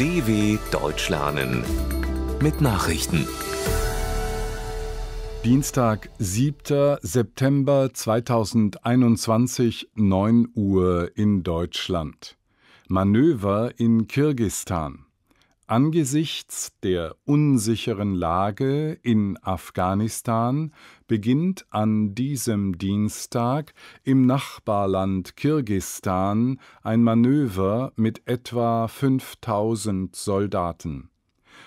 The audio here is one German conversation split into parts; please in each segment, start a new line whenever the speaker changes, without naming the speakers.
DW Deutsch lernen mit Nachrichten. Dienstag, 7. September 2021, 9 Uhr in Deutschland. Manöver in Kirgistan. Angesichts der unsicheren Lage in Afghanistan beginnt an diesem Dienstag im Nachbarland Kirgistan ein Manöver mit etwa 5000 Soldaten.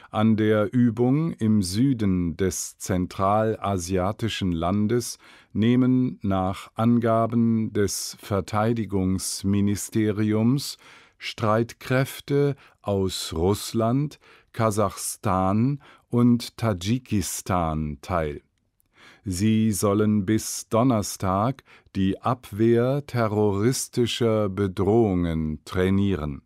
An der Übung im Süden des zentralasiatischen Landes nehmen nach Angaben des Verteidigungsministeriums Streitkräfte aus Russland, Kasachstan und Tadschikistan teil. Sie sollen bis Donnerstag die Abwehr terroristischer Bedrohungen trainieren.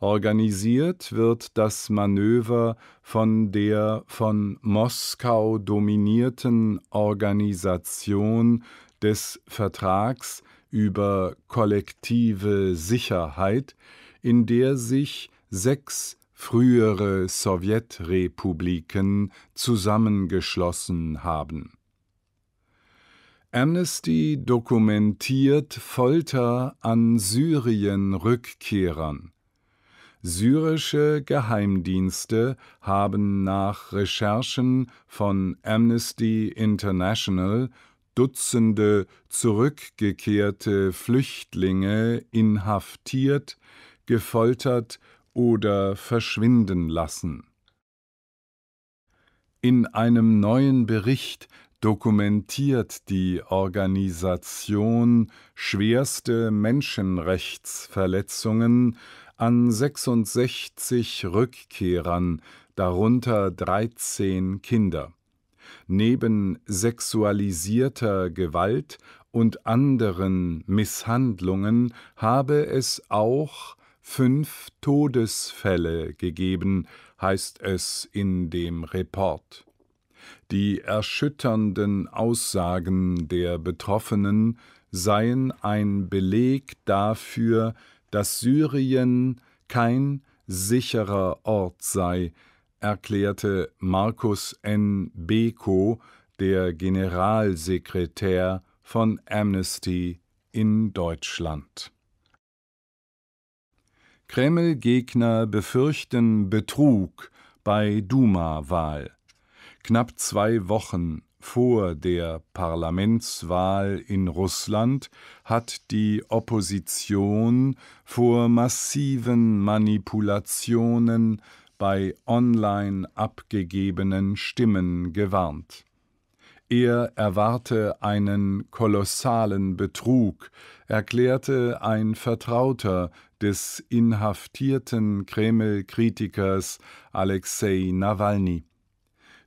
Organisiert wird das Manöver von der von Moskau dominierten Organisation des Vertrags über kollektive Sicherheit, in der sich sechs frühere Sowjetrepubliken zusammengeschlossen haben. Amnesty dokumentiert Folter an Syrien-Rückkehrern. Syrische Geheimdienste haben nach Recherchen von Amnesty International Dutzende zurückgekehrte Flüchtlinge inhaftiert, gefoltert oder verschwinden lassen. In einem neuen Bericht dokumentiert die Organisation schwerste Menschenrechtsverletzungen an 66 Rückkehrern, darunter 13 Kinder. Neben sexualisierter Gewalt und anderen Misshandlungen habe es auch fünf Todesfälle gegeben, heißt es in dem Report. Die erschütternden Aussagen der Betroffenen seien ein Beleg dafür, dass Syrien kein sicherer Ort sei, erklärte Markus N. Beko, der Generalsekretär von Amnesty in Deutschland. Kreml-Gegner befürchten Betrug bei Duma-Wahl. Knapp zwei Wochen vor der Parlamentswahl in Russland hat die Opposition vor massiven Manipulationen bei online abgegebenen Stimmen gewarnt. Er erwarte einen kolossalen Betrug, erklärte ein Vertrauter des inhaftierten Kreml-Kritikers Alexei Nawalny.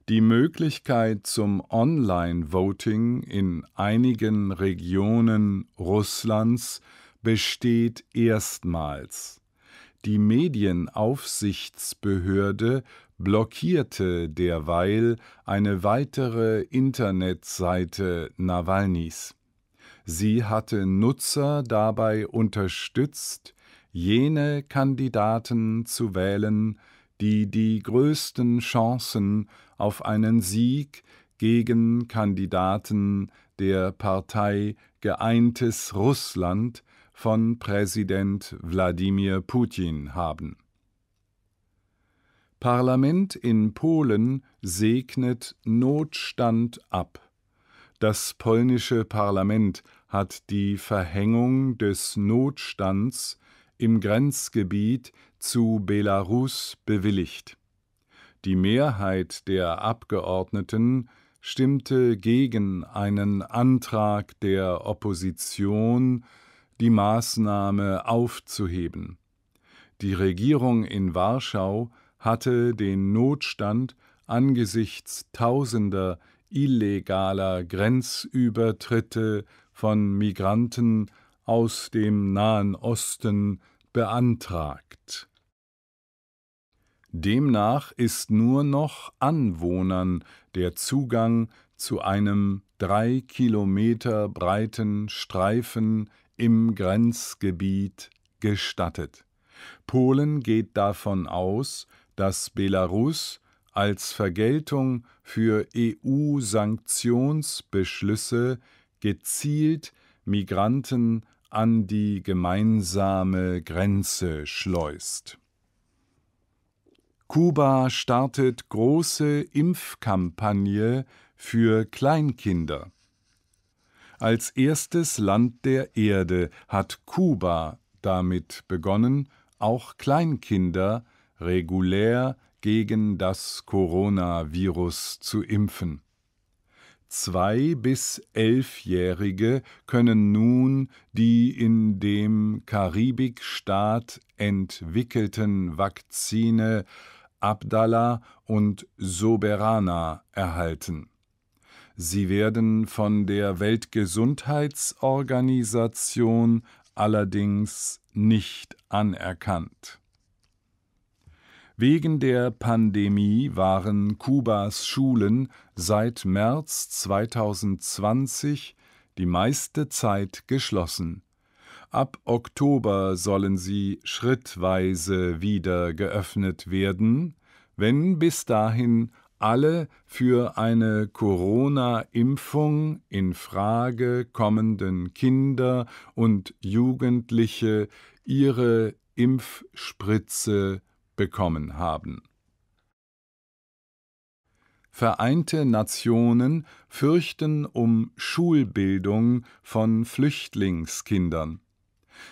Die Möglichkeit zum Online-Voting in einigen Regionen Russlands besteht erstmals. Die Medienaufsichtsbehörde blockierte derweil eine weitere Internetseite Nawalnys. Sie hatte Nutzer dabei unterstützt, jene Kandidaten zu wählen, die die größten Chancen auf einen Sieg gegen Kandidaten der Partei Geeintes Russland von Präsident Wladimir Putin haben. Parlament in Polen segnet Notstand ab. Das polnische Parlament hat die Verhängung des Notstands im Grenzgebiet zu Belarus bewilligt. Die Mehrheit der Abgeordneten stimmte gegen einen Antrag der Opposition die Maßnahme aufzuheben. Die Regierung in Warschau hatte den Notstand angesichts tausender illegaler Grenzübertritte von Migranten aus dem Nahen Osten beantragt. Demnach ist nur noch Anwohnern der Zugang zu einem drei Kilometer breiten Streifen im Grenzgebiet gestattet. Polen geht davon aus, dass Belarus als Vergeltung für EU-Sanktionsbeschlüsse gezielt Migranten an die gemeinsame Grenze schleust. Kuba startet große Impfkampagne für Kleinkinder. Als erstes Land der Erde hat Kuba damit begonnen, auch Kleinkinder regulär gegen das Coronavirus zu impfen. Zwei- bis Elfjährige können nun die in dem Karibikstaat entwickelten Vakzine Abdallah und Soberana erhalten Sie werden von der Weltgesundheitsorganisation allerdings nicht anerkannt. Wegen der Pandemie waren Kubas Schulen seit März 2020 die meiste Zeit geschlossen. Ab Oktober sollen sie schrittweise wieder geöffnet werden, wenn bis dahin alle für eine Corona-Impfung in Frage kommenden Kinder und Jugendliche ihre Impfspritze bekommen haben. Vereinte Nationen fürchten um Schulbildung von Flüchtlingskindern.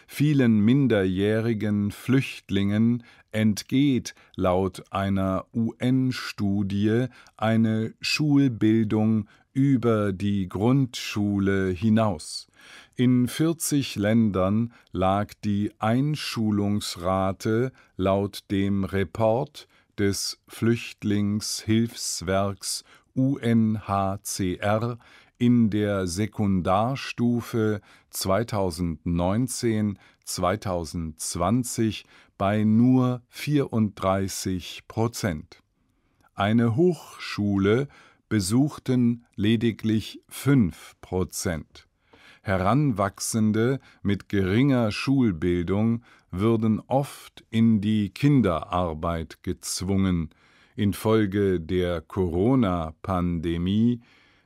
Vielen minderjährigen Flüchtlingen entgeht laut einer UN-Studie eine Schulbildung über die Grundschule hinaus. In 40 Ländern lag die Einschulungsrate laut dem Report des Flüchtlingshilfswerks UNHCR in der Sekundarstufe 2019-2020 bei nur 34 Prozent. Eine Hochschule besuchten lediglich 5 Prozent. Heranwachsende mit geringer Schulbildung würden oft in die Kinderarbeit gezwungen, infolge der Corona-Pandemie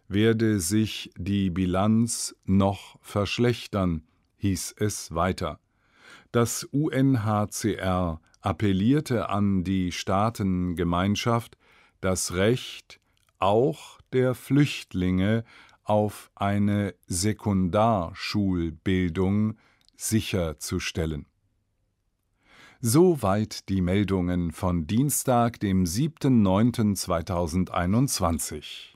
werde sich die Bilanz noch verschlechtern, hieß es weiter. Das UNHCR appellierte an die Staatengemeinschaft, das Recht auch der Flüchtlinge auf eine Sekundarschulbildung sicherzustellen. Soweit die Meldungen von Dienstag, dem 7.9.2021